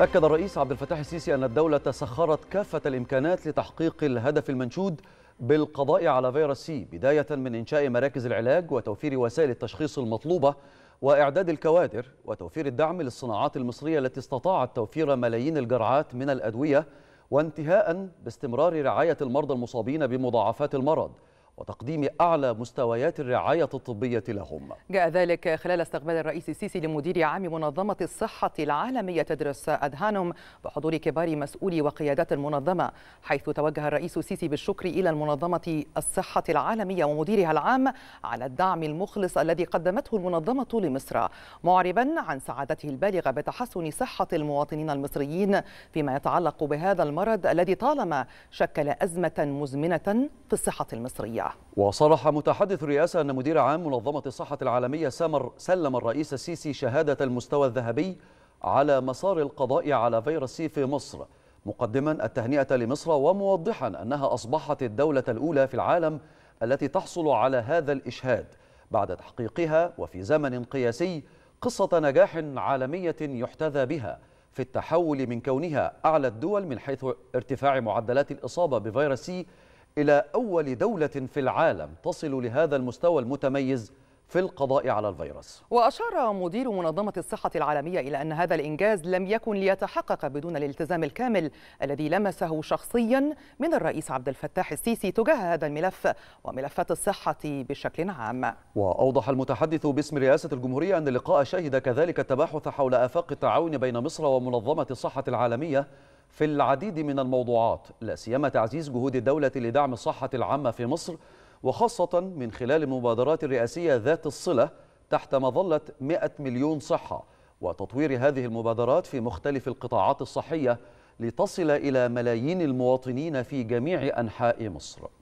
أكد الرئيس عبد الفتاح السيسي أن الدولة سخرت كافة الإمكانات لتحقيق الهدف المنشود بالقضاء على فيروس سي بداية من إنشاء مراكز العلاج وتوفير وسائل التشخيص المطلوبة وإعداد الكوادر وتوفير الدعم للصناعات المصرية التي استطاعت توفير ملايين الجرعات من الأدوية وانتهاء باستمرار رعاية المرضى المصابين بمضاعفات المرض وتقديم أعلى مستويات الرعاية الطبية لهم جاء ذلك خلال استقبال الرئيس السيسي لمدير عام منظمة الصحة العالمية تدرس أدهانم بحضور كبار مسؤولي وقيادات المنظمة حيث توجه الرئيس السيسي بالشكر إلى المنظمة الصحة العالمية ومديرها العام على الدعم المخلص الذي قدمته المنظمة لمصر معربا عن سعادته البالغة بتحسن صحة المواطنين المصريين فيما يتعلق بهذا المرض الذي طالما شكل أزمة مزمنة في الصحة المصرية وصرح متحدث الرئاسة أن مدير عام منظمة الصحة العالمية سامر سلم الرئيس السيسي شهادة المستوى الذهبي على مسار القضاء على فيروس سي في مصر مقدما التهنئة لمصر وموضحا أنها أصبحت الدولة الأولى في العالم التي تحصل على هذا الإشهاد بعد تحقيقها وفي زمن قياسي قصة نجاح عالمية يحتذى بها في التحول من كونها أعلى الدول من حيث ارتفاع معدلات الإصابة بفيروس سي إلى أول دولة في العالم تصل لهذا المستوى المتميز في القضاء على الفيروس وأشار مدير منظمة الصحة العالمية إلى أن هذا الإنجاز لم يكن ليتحقق بدون الالتزام الكامل الذي لمسه شخصيا من الرئيس عبد الفتاح السيسي تجاه هذا الملف وملفات الصحة بشكل عام وأوضح المتحدث باسم رئاسة الجمهورية أن اللقاء شهد كذلك التباحث حول آفاق التعاون بين مصر ومنظمة الصحة العالمية في العديد من الموضوعات لا سيما تعزيز جهود الدولة لدعم الصحة العامة في مصر وخاصة من خلال المبادرات الرئاسية ذات الصلة تحت مظلة 100 مليون صحة وتطوير هذه المبادرات في مختلف القطاعات الصحية لتصل إلى ملايين المواطنين في جميع أنحاء مصر